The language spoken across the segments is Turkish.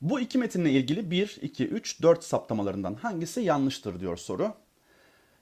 Bu iki metinle ilgili 1, 2, 3, 4 saptamalarından hangisi yanlıştır diyor soru.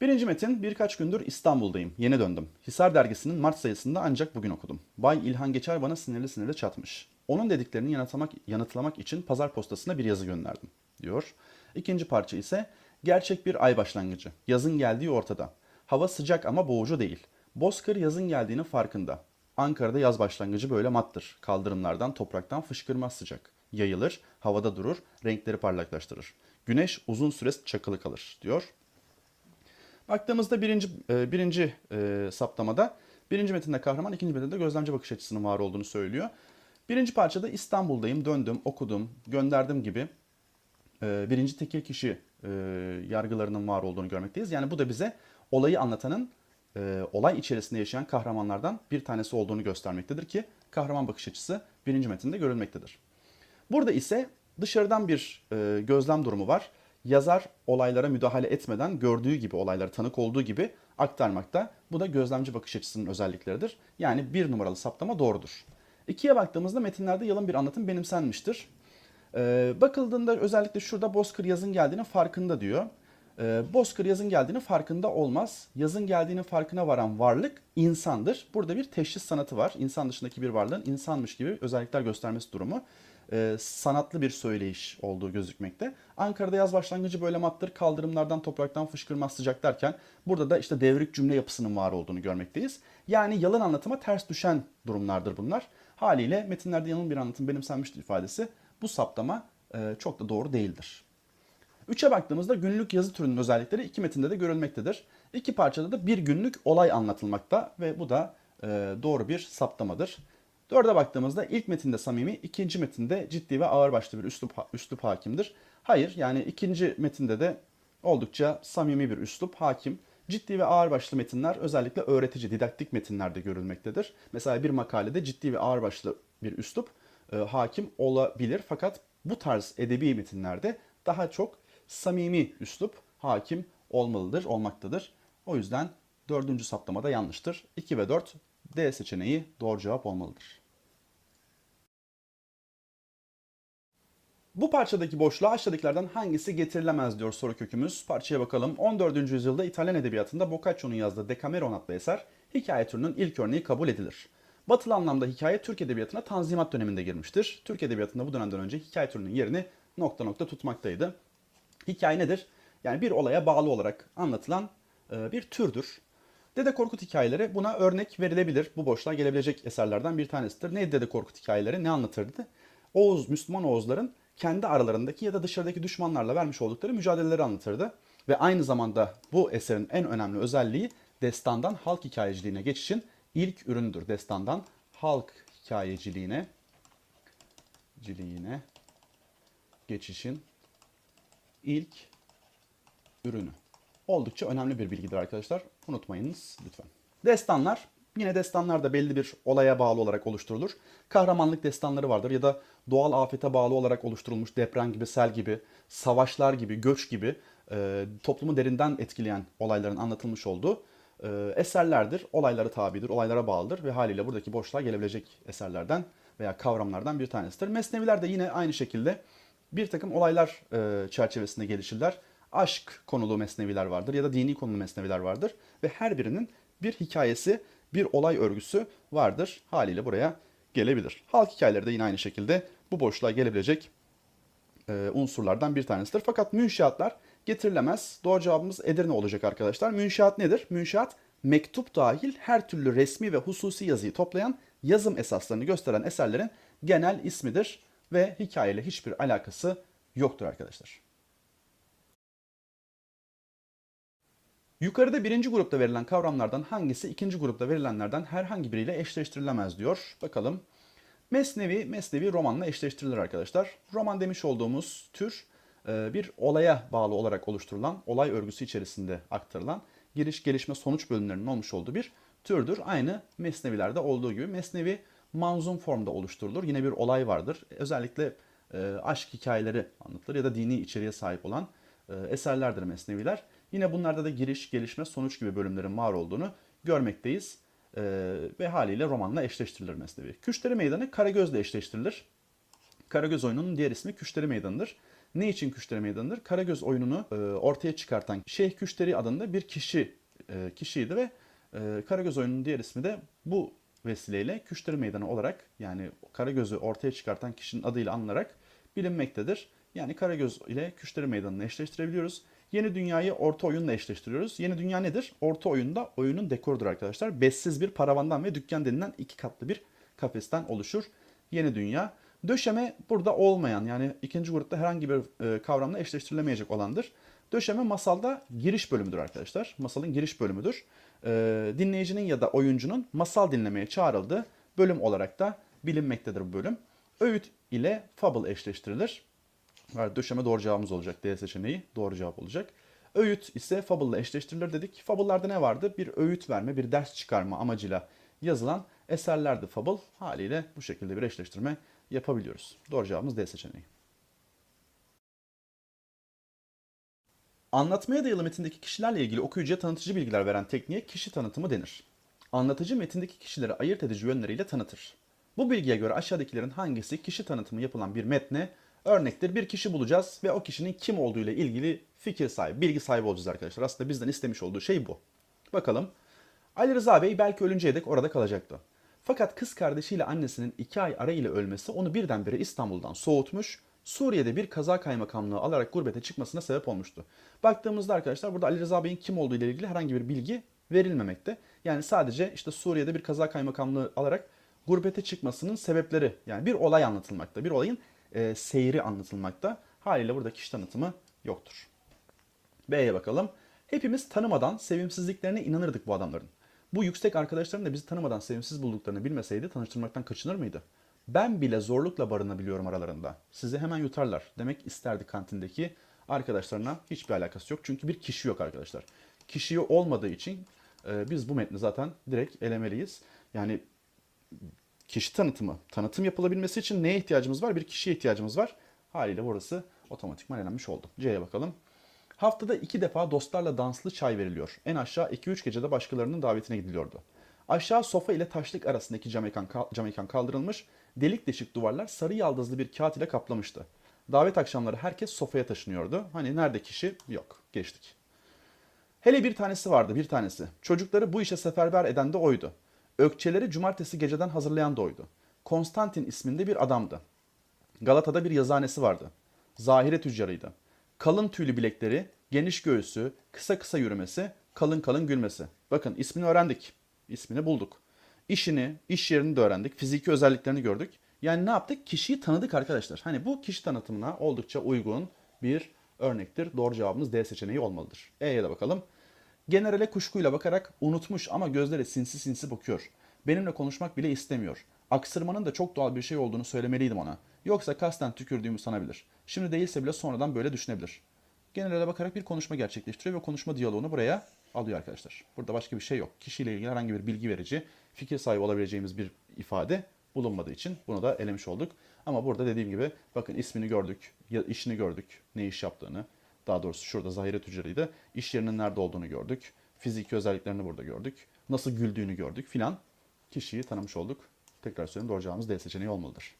Birinci metin birkaç gündür İstanbul'dayım. Yeni döndüm. Hisar dergisinin Mart sayısında ancak bugün okudum. Bay İlhan Geçer bana sinirli sinirli çatmış. Onun dediklerini yanıtlamak, yanıtlamak için pazar postasına bir yazı gönderdim diyor. İkinci parça ise gerçek bir ay başlangıcı. Yazın geldiği ortada. Hava sıcak ama boğucu değil. Bozkır yazın geldiğini farkında. Ankara'da yaz başlangıcı böyle mattır. Kaldırımlardan, topraktan fışkırmaz sıcak.'' yayılır, havada durur, renkleri parlaklaştırır. Güneş uzun süre çakılı kalır diyor. Baktığımızda birinci, e, birinci e, saptamada birinci metinde kahraman, ikinci metinde gözlemci bakış açısının var olduğunu söylüyor. Birinci parçada İstanbul'dayım, döndüm, okudum, gönderdim gibi e, birinci tekil kişi e, yargılarının var olduğunu görmekteyiz. Yani bu da bize olayı anlatanın e, olay içerisinde yaşayan kahramanlardan bir tanesi olduğunu göstermektedir ki kahraman bakış açısı birinci metinde görülmektedir. Burada ise dışarıdan bir e, gözlem durumu var. Yazar olaylara müdahale etmeden gördüğü gibi olaylara tanık olduğu gibi aktarmakta. Bu da gözlemci bakış açısının özellikleridir. Yani bir numaralı saptama doğrudur. İkiye baktığımızda metinlerde yalın bir anlatım benimsenmiştir. Ee, bakıldığında özellikle şurada Bozkır yazın geldiğinin farkında diyor. Ee, Bozkır yazın geldiğinin farkında olmaz. Yazın geldiğinin farkına varan varlık insandır. Burada bir teşhis sanatı var. İnsan dışındaki bir varlığın insanmış gibi özellikler göstermesi durumu e, sanatlı bir söyleyiş olduğu gözükmekte. Ankara'da yaz başlangıcı böyle mattır, kaldırımlardan topraktan fışkırmaz sıcak derken burada da işte devrik cümle yapısının var olduğunu görmekteyiz. Yani yalın anlatıma ters düşen durumlardır bunlar. Haliyle metinlerde yalın bir anlatım benimsenmiştir ifadesi bu saptama e, çok da doğru değildir. Üçe baktığımızda günlük yazı türünün özellikleri iki metinde de görülmektedir. İki parçada da bir günlük olay anlatılmakta ve bu da e, doğru bir saptamadır. Dörde baktığımızda ilk metinde samimi, ikinci metinde ciddi ve ağırbaşlı bir üslup, üslup hakimdir. Hayır yani ikinci metinde de oldukça samimi bir üslup hakim. Ciddi ve ağırbaşlı metinler özellikle öğretici, didaktik metinlerde görülmektedir. Mesela bir makalede ciddi ve ağırbaşlı bir üslup e, hakim olabilir. Fakat bu tarz edebi metinlerde daha çok samimi üslup hakim olmalıdır, olmaktadır. O yüzden dördüncü saptamada yanlıştır. 2 ve 4 D seçeneği doğru cevap olmalıdır. Bu parçadaki boşluğa aşağıdakilerden hangisi getirilemez diyor soru kökümüz. Parçaya bakalım. 14. yüzyılda İtalyan edebiyatında Boccaccio'nun yazdığı Decameron adlı eser hikaye türünün ilk örneği kabul edilir. Batılı anlamda hikaye Türk edebiyatına Tanzimat döneminde girmiştir. Türk edebiyatında bu dönemden önce hikaye türünün yerini nokta nokta tutmaktaydı. Hikaye nedir? Yani bir olaya bağlı olarak anlatılan e, bir türdür. Dede Korkut hikayeleri buna örnek verilebilir. Bu boşluğa gelebilecek eserlerden bir tanesidir. Neydi Dede Korkut hikayeleri? Ne anlatırdı? Oğuz, Müslüman Oğuzların kendi aralarındaki ya da dışarıdaki düşmanlarla vermiş oldukları mücadeleleri anlatırdı. Ve aynı zamanda bu eserin en önemli özelliği destandan halk hikayeciliğine geçişin ilk üründür. Destandan halk hikayeciliğine ciliğine geçişin ilk ürünü. Oldukça önemli bir bilgidir arkadaşlar. Unutmayınız lütfen. Destanlar Yine destanlar da belli bir olaya bağlı olarak oluşturulur. Kahramanlık destanları vardır ya da doğal afete bağlı olarak oluşturulmuş deprem gibi, sel gibi, savaşlar gibi, göç gibi e, toplumu derinden etkileyen olayların anlatılmış olduğu e, eserlerdir. Olaylara tabidir, olaylara bağlıdır ve haliyle buradaki boşluğa gelebilecek eserlerden veya kavramlardan bir tanesidir. Mesneviler de yine aynı şekilde bir takım olaylar e, çerçevesinde gelişirler. Aşk konulu mesneviler vardır ya da dini konulu mesneviler vardır ve her birinin bir hikayesi, bir olay örgüsü vardır. Haliyle buraya gelebilir. Halk hikayeleri de yine aynı şekilde bu boşluğa gelebilecek e, unsurlardan bir tanesidir. Fakat münşiatlar getirilemez. Doğru cevabımız Edirne olacak arkadaşlar. Münşiat nedir? Münşiat mektup dahil her türlü resmi ve hususi yazıyı toplayan yazım esaslarını gösteren eserlerin genel ismidir ve hikayeyle hiçbir alakası yoktur arkadaşlar. Yukarıda birinci grupta verilen kavramlardan hangisi ikinci grupta verilenlerden herhangi biriyle eşleştirilemez diyor. Bakalım. Mesnevi, Mesnevi romanla eşleştirilir arkadaşlar. Roman demiş olduğumuz tür e, bir olaya bağlı olarak oluşturulan, olay örgüsü içerisinde aktarılan giriş, gelişme, sonuç bölümlerinin olmuş olduğu bir türdür. Aynı Mesnevilerde olduğu gibi Mesnevi manzum formda oluşturulur. Yine bir olay vardır. Özellikle e, aşk hikayeleri anlatılır ya da dini içeriğe sahip olan e, eserlerdir Mesneviler. Yine bunlarda da giriş, gelişme, sonuç gibi bölümlerin var olduğunu görmekteyiz. E, ve haliyle romanla eşleştirilir Mesnevi. Küşteri Meydanı Karagöz'le eşleştirilir. Karagöz oyununun diğer ismi Küşteri Meydanı'dır. Ne için Küşteri Meydanı'dır? Karagöz oyununu e, ortaya çıkartan Şeyh Küşteri adında bir kişi e, kişiydi ve e, Karagöz oyununun diğer ismi de bu vesileyle Küşteri Meydanı olarak yani Karagöz'ü ortaya çıkartan kişinin adıyla anılarak bilinmektedir. Yani Karagöz ile Küşteri Meydanı'nı eşleştirebiliyoruz. Yeni dünyayı orta oyunla eşleştiriyoruz. Yeni dünya nedir? Orta oyunda oyunun dekorudur arkadaşlar. Bessiz bir paravandan ve dükkan denilen iki katlı bir kafesten oluşur. Yeni dünya. Döşeme burada olmayan yani ikinci grupta herhangi bir e, kavramla eşleştirilemeyecek olandır. Döşeme masalda giriş bölümüdür arkadaşlar. Masalın giriş bölümüdür. E, dinleyicinin ya da oyuncunun masal dinlemeye çağrıldığı bölüm olarak da bilinmektedir bu bölüm. Öğüt ile fable eşleştirilir yani döşeme doğru cevabımız olacak. D seçeneği doğru cevap olacak. Öğüt ise fable ile eşleştirilir dedik. Fable'larda ne vardı? Bir öğüt verme, bir ders çıkarma amacıyla yazılan eserlerdi fable. Haliyle bu şekilde bir eşleştirme yapabiliyoruz. Doğru cevabımız D seçeneği. Anlatmaya dayalı metindeki kişilerle ilgili okuyucuya tanıtıcı bilgiler veren tekniğe kişi tanıtımı denir. Anlatıcı metindeki kişileri ayırt edici yönleriyle tanıtır. Bu bilgiye göre aşağıdakilerin hangisi kişi tanıtımı yapılan bir metne Örnektir bir kişi bulacağız ve o kişinin kim olduğu ile ilgili fikir sahibi, bilgi sahibi olacağız arkadaşlar. Aslında bizden istemiş olduğu şey bu. Bakalım. Ali Rıza Bey belki ölünceye dek orada kalacaktı. Fakat kız kardeşiyle annesinin iki ay arayla ölmesi onu birdenbire İstanbul'dan soğutmuş, Suriye'de bir kaza kaymakamlığı alarak gurbete çıkmasına sebep olmuştu. Baktığımızda arkadaşlar burada Ali Rıza Bey'in kim olduğu ile ilgili herhangi bir bilgi verilmemekte. Yani sadece işte Suriye'de bir kaza kaymakamlığı alarak gurbete çıkmasının sebepleri yani bir olay anlatılmakta. Bir olayın e, seyri anlatılmakta. Haliyle burada kişi tanıtımı yoktur. B'ye bakalım. Hepimiz tanımadan sevimsizliklerine inanırdık bu adamların. Bu yüksek arkadaşların da bizi tanımadan sevimsiz bulduklarını bilmeseydi tanıştırmaktan kaçınır mıydı? Ben bile zorlukla barınabiliyorum aralarında. Sizi hemen yutarlar demek isterdi kantindeki arkadaşlarına hiçbir alakası yok. Çünkü bir kişi yok arkadaşlar. Kişiyi olmadığı için e, biz bu metni zaten direkt elemeliyiz. Yani kişi tanıtımı. Tanıtım yapılabilmesi için neye ihtiyacımız var? Bir kişiye ihtiyacımız var. Haliyle burası otomatikman elenmiş oldu. C'ye bakalım. Haftada iki defa dostlarla danslı çay veriliyor. En aşağı 2-3 gecede başkalarının davetine gidiliyordu. Aşağı sofa ile taşlık arasındaki camekan, camekan kaldırılmış, delik deşik duvarlar sarı yaldızlı bir kağıt ile kaplamıştı. Davet akşamları herkes sofaya taşınıyordu. Hani nerede kişi? Yok. Geçtik. Hele bir tanesi vardı bir tanesi. Çocukları bu işe seferber eden de oydu. Ökçeleri cumartesi geceden hazırlayan da oydu. Konstantin isminde bir adamdı. Galata'da bir yazanesi vardı. Zahire tüccarıydı. Kalın tüylü bilekleri, geniş göğsü, kısa kısa yürümesi, kalın kalın gülmesi. Bakın ismini öğrendik. İsmini bulduk. İşini, iş yerini de öğrendik. Fiziki özelliklerini gördük. Yani ne yaptık? Kişiyi tanıdık arkadaşlar. Hani bu kişi tanıtımına oldukça uygun bir örnektir. Doğru cevabımız D seçeneği olmalıdır. E'ye de bakalım. Generale kuşkuyla bakarak unutmuş ama gözleri sinsi sinsi bakıyor. Benimle konuşmak bile istemiyor. Aksırmanın da çok doğal bir şey olduğunu söylemeliydim ona. Yoksa kasten tükürdüğümü sanabilir. Şimdi değilse bile sonradan böyle düşünebilir. Generale bakarak bir konuşma gerçekleştiriyor ve konuşma diyaloğunu buraya alıyor arkadaşlar. Burada başka bir şey yok. Kişiyle ilgili herhangi bir bilgi verici, fikir sahibi olabileceğimiz bir ifade bulunmadığı için bunu da elemiş olduk. Ama burada dediğim gibi bakın ismini gördük, işini gördük, ne iş yaptığını, daha doğrusu şurada Zahire Tüccarı'ydı. İş yerinin nerede olduğunu gördük. Fiziki özelliklerini burada gördük. Nasıl güldüğünü gördük filan. Kişiyi tanımış olduk. Tekrar söylüyorum doğru cevabımız D seçeneği olmalıdır.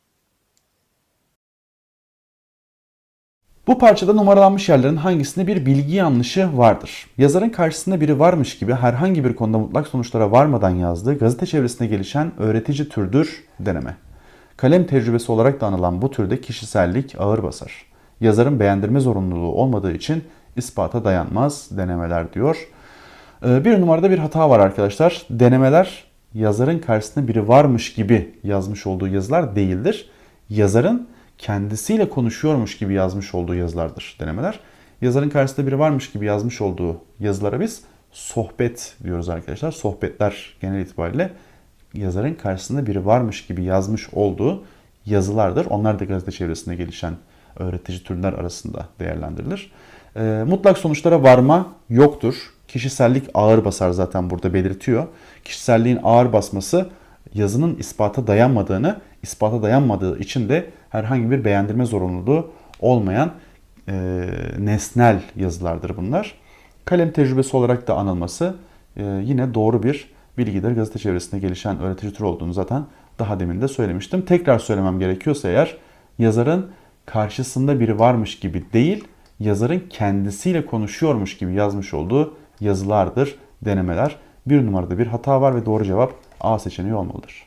Bu parçada numaralanmış yerlerin hangisinde bir bilgi yanlışı vardır? Yazarın karşısında biri varmış gibi herhangi bir konuda mutlak sonuçlara varmadan yazdığı gazete çevresinde gelişen öğretici türdür deneme. Kalem tecrübesi olarak da anılan bu türde kişisellik ağır basar yazarın beğendirme zorunluluğu olmadığı için ispata dayanmaz denemeler diyor. Ee, bir numarada bir hata var arkadaşlar. Denemeler yazarın karşısında biri varmış gibi yazmış olduğu yazılar değildir. Yazarın kendisiyle konuşuyormuş gibi yazmış olduğu yazılardır denemeler. Yazarın karşısında biri varmış gibi yazmış olduğu yazılara biz sohbet diyoruz arkadaşlar. Sohbetler genel itibariyle yazarın karşısında biri varmış gibi yazmış olduğu yazılardır. Onlar da gazete çevresinde gelişen öğretici türler arasında değerlendirilir. E, mutlak sonuçlara varma yoktur. Kişisellik ağır basar zaten burada belirtiyor. Kişiselliğin ağır basması yazının ispata dayanmadığını, ispata dayanmadığı için de herhangi bir beğendirme zorunluluğu olmayan e, nesnel yazılardır bunlar. Kalem tecrübesi olarak da anılması e, yine doğru bir bilgidir. Gazete çevresinde gelişen öğretici tür olduğunu zaten daha demin de söylemiştim. Tekrar söylemem gerekiyorsa eğer yazarın karşısında biri varmış gibi değil, yazarın kendisiyle konuşuyormuş gibi yazmış olduğu yazılardır, denemeler. Bir numarada bir hata var ve doğru cevap A seçeneği olmalıdır.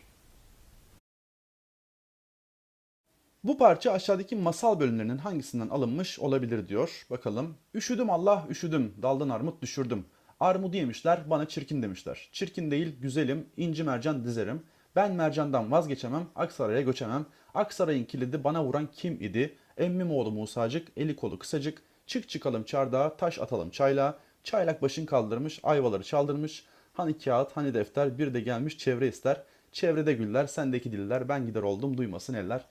Bu parça aşağıdaki masal bölümlerinin hangisinden alınmış olabilir diyor. Bakalım. Üşüdüm Allah üşüdüm, daldan armut düşürdüm. Armudu yemişler, bana çirkin demişler. Çirkin değil, güzelim, inci mercan dizerim. Ben mercandan vazgeçemem, Aksaray'a göçemem. Aksaray'ın kilidi bana vuran kim idi? Emmimoğlu Musacık, eli kolu kısacık, çık çıkalım çardağa, taş atalım çayla, çaylak başın kaldırmış, ayvaları çaldırmış, hani kağıt, hani defter, bir de gelmiş çevre ister, çevrede güller, sendeki diller, ben gider oldum, duymasın eller.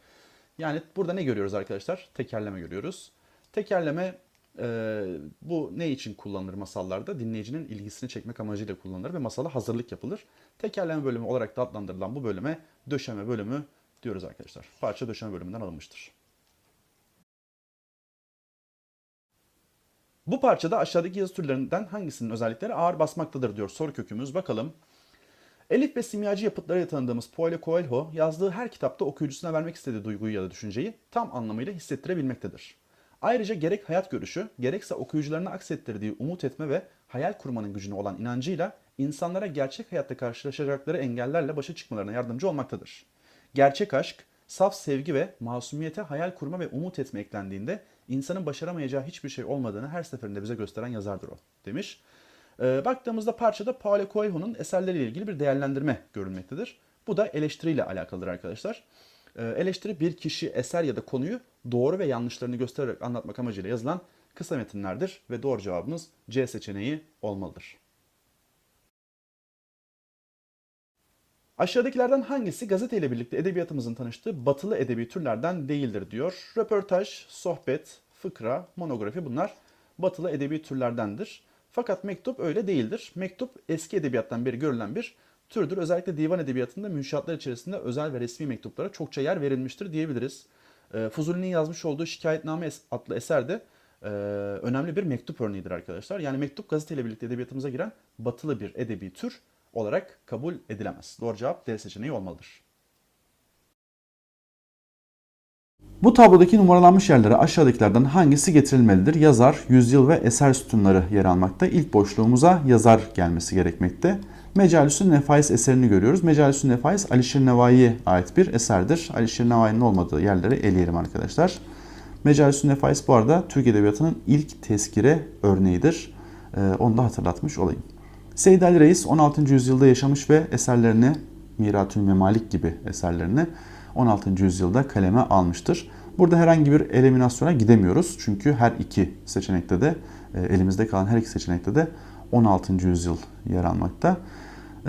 Yani burada ne görüyoruz arkadaşlar? Tekerleme görüyoruz. Tekerleme e, bu ne için kullanılır masallarda? Dinleyicinin ilgisini çekmek amacıyla kullanılır ve masala hazırlık yapılır. Tekerleme bölümü olarak da adlandırılan bu bölüme döşeme bölümü diyoruz arkadaşlar. Parça döşeme bölümünden alınmıştır. Bu parçada aşağıdaki yazı türlerinden hangisinin özellikleri ağır basmaktadır diyor soru kökümüz. Bakalım. Elif ve simyacı yapıtlarıyla tanıdığımız Paulo Coelho yazdığı her kitapta okuyucusuna vermek istediği duyguyu ya da düşünceyi tam anlamıyla hissettirebilmektedir. Ayrıca gerek hayat görüşü, gerekse okuyucularına aksettirdiği umut etme ve hayal kurmanın gücüne olan inancıyla insanlara gerçek hayatta karşılaşacakları engellerle başa çıkmalarına yardımcı olmaktadır. Gerçek aşk, saf sevgi ve masumiyete hayal kurma ve umut etme eklendiğinde insanın başaramayacağı hiçbir şey olmadığını her seferinde bize gösteren yazardır o demiş. E, baktığımızda parçada Paulo Coelho'nun eserleriyle ilgili bir değerlendirme görülmektedir. Bu da eleştiriyle alakalıdır arkadaşlar. E, eleştiri bir kişi eser ya da konuyu doğru ve yanlışlarını göstererek anlatmak amacıyla yazılan kısa metinlerdir ve doğru cevabımız C seçeneği olmalıdır. Aşağıdakilerden hangisi gazeteyle birlikte edebiyatımızın tanıştığı batılı edebi türlerden değildir diyor. Röportaj, sohbet, fıkra, monografi bunlar batılı edebi türlerdendir. Fakat mektup öyle değildir. Mektup eski edebiyattan beri görülen bir türdür. Özellikle divan edebiyatında münşaatlar içerisinde özel ve resmi mektuplara çokça yer verilmiştir diyebiliriz. Ee, Fuzuli'nin yazmış olduğu Şikayetname adlı eser de e, önemli bir mektup örneğidir arkadaşlar. Yani mektup gazeteyle birlikte edebiyatımıza giren batılı bir edebi tür olarak kabul edilemez. Doğru cevap D seçeneği olmalıdır. Bu tablodaki numaralanmış yerlere aşağıdakilerden hangisi getirilmelidir? Yazar, yüzyıl ve eser sütunları yer almakta. İlk boşluğumuza yazar gelmesi gerekmekte. Mecalüsün Nefais eserini görüyoruz. Mecalüsün Nefais Alişir Nevai'ye ait bir eserdir. Alişir Nevai'nin olmadığı yerleri eleyelim arkadaşlar. Mecalüsün Nefais bu arada Türk Edebiyatı'nın ilk tezkire örneğidir. Ee, onu da hatırlatmış olayım. Seyyid Ali Reis 16. yüzyılda yaşamış ve eserlerini Miratül Memalik gibi eserlerini 16. yüzyılda kaleme almıştır. Burada herhangi bir eliminasyona gidemiyoruz. Çünkü her iki seçenekte de e, elimizde kalan her iki seçenekte de 16. yüzyıl yer almakta.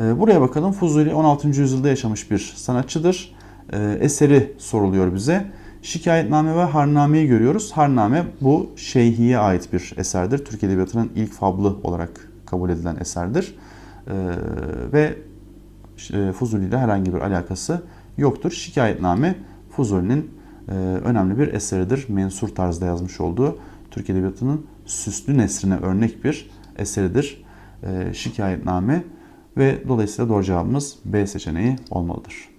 E, buraya bakalım. Fuzuli 16. yüzyılda yaşamış bir sanatçıdır. E, eseri soruluyor bize. Şikayetname ve Harname'yi görüyoruz. Harname bu Şeyhi'ye ait bir eserdir. Türk Edebiyatı'nın ilk fablı olarak kabul edilen eserdir. Ee, e, ve Fuzuli ile herhangi bir alakası yoktur. Şikayetname Fuzuli'nin e, önemli bir eseridir. Mensur tarzda yazmış olduğu Türk Edebiyatı'nın süslü nesrine örnek bir eseridir. E, şikayetname ve dolayısıyla doğru cevabımız B seçeneği olmalıdır.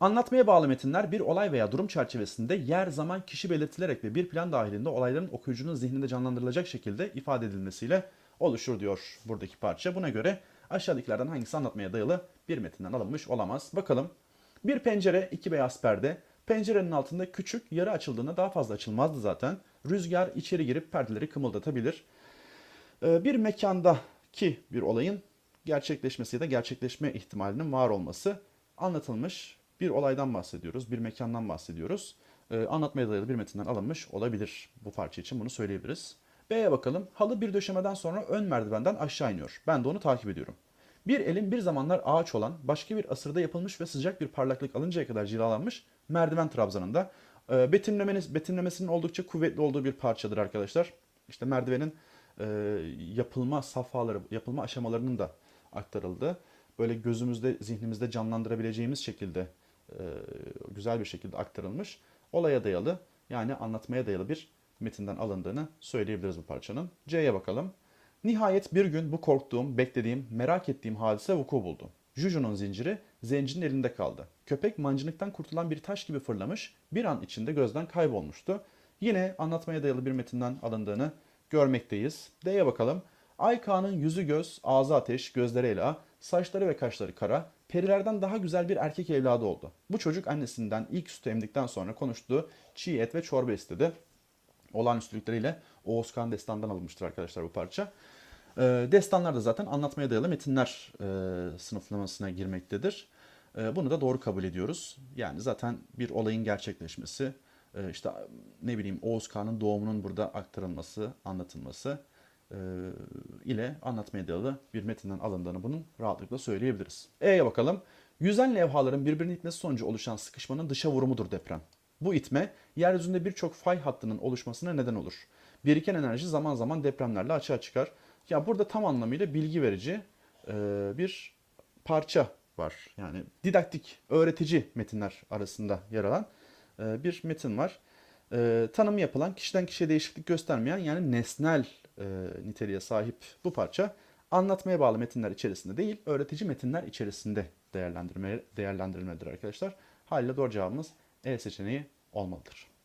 Anlatmaya bağlı metinler bir olay veya durum çerçevesinde yer, zaman, kişi belirtilerek ve bir plan dahilinde olayların okuyucunun zihninde canlandırılacak şekilde ifade edilmesiyle oluşur diyor buradaki parça. Buna göre aşağıdakilerden hangisi anlatmaya dayalı bir metinden alınmış olamaz. Bakalım. Bir pencere, iki beyaz perde. Pencerenin altında küçük, yarı açıldığında daha fazla açılmazdı zaten. Rüzgar içeri girip perdeleri kımıldatabilir. Ee, bir mekandaki bir olayın gerçekleşmesi ya da gerçekleşme ihtimalinin var olması anlatılmış bir olaydan bahsediyoruz, bir mekandan bahsediyoruz. Ee, anlatmaya dayalı bir metinden alınmış olabilir. Bu parça için bunu söyleyebiliriz. B'ye bakalım. Halı bir döşemeden sonra ön merdivenden aşağı iniyor. Ben de onu takip ediyorum. Bir elin bir zamanlar ağaç olan, başka bir asırda yapılmış ve sıcak bir parlaklık alıncaya kadar cilalanmış merdiven trabzanında. E, betimlemeniz, betimlemesinin oldukça kuvvetli olduğu bir parçadır arkadaşlar. İşte merdivenin e, yapılma safhaları, yapılma aşamalarının da aktarıldı. Böyle gözümüzde, zihnimizde canlandırabileceğimiz şekilde e, güzel bir şekilde aktarılmış. Olaya dayalı yani anlatmaya dayalı bir metinden alındığını söyleyebiliriz bu parçanın. C'ye bakalım. Nihayet bir gün bu korktuğum, beklediğim, merak ettiğim hadise vuku buldu. Juju'nun zinciri zencinin elinde kaldı. Köpek mancınıktan kurtulan bir taş gibi fırlamış, bir an içinde gözden kaybolmuştu. Yine anlatmaya dayalı bir metinden alındığını görmekteyiz. D'ye bakalım. Ayka'nın yüzü göz, ağzı ateş, gözleri ela, saçları ve kaşları kara, perilerden daha güzel bir erkek evladı oldu. Bu çocuk annesinden ilk sütü emdikten sonra konuştuğu çiğ et ve çorba istedi. Olağanüstülükleriyle Oğuzkan Destan'dan alınmıştır arkadaşlar bu parça. E, destanlar da zaten anlatmaya dayalı metinler e, sınıflamasına girmektedir. E, bunu da doğru kabul ediyoruz. Yani zaten bir olayın gerçekleşmesi, e, işte ne bileyim Oğuzkan'ın doğumunun burada aktarılması, anlatılması... E, ile anlatmaya dayalı bir metinden alındığını bunun rahatlıkla söyleyebiliriz. E'ye bakalım. Yüzen levhaların birbirini itmesi sonucu oluşan sıkışmanın dışa vurumudur deprem. Bu itme yeryüzünde birçok fay hattının oluşmasına neden olur. Biriken enerji zaman zaman depremlerle açığa çıkar. Ya burada tam anlamıyla bilgi verici e, bir parça var. Yani didaktik, öğretici metinler arasında yer alan e, bir metin var. Tanımı yapılan, kişiden kişiye değişiklik göstermeyen yani nesnel e, niteliğe sahip bu parça anlatmaya bağlı metinler içerisinde değil, öğretici metinler içerisinde değerlendirme, değerlendirilmedir arkadaşlar. Haliyle doğru cevabımız E seçeneği olmalıdır.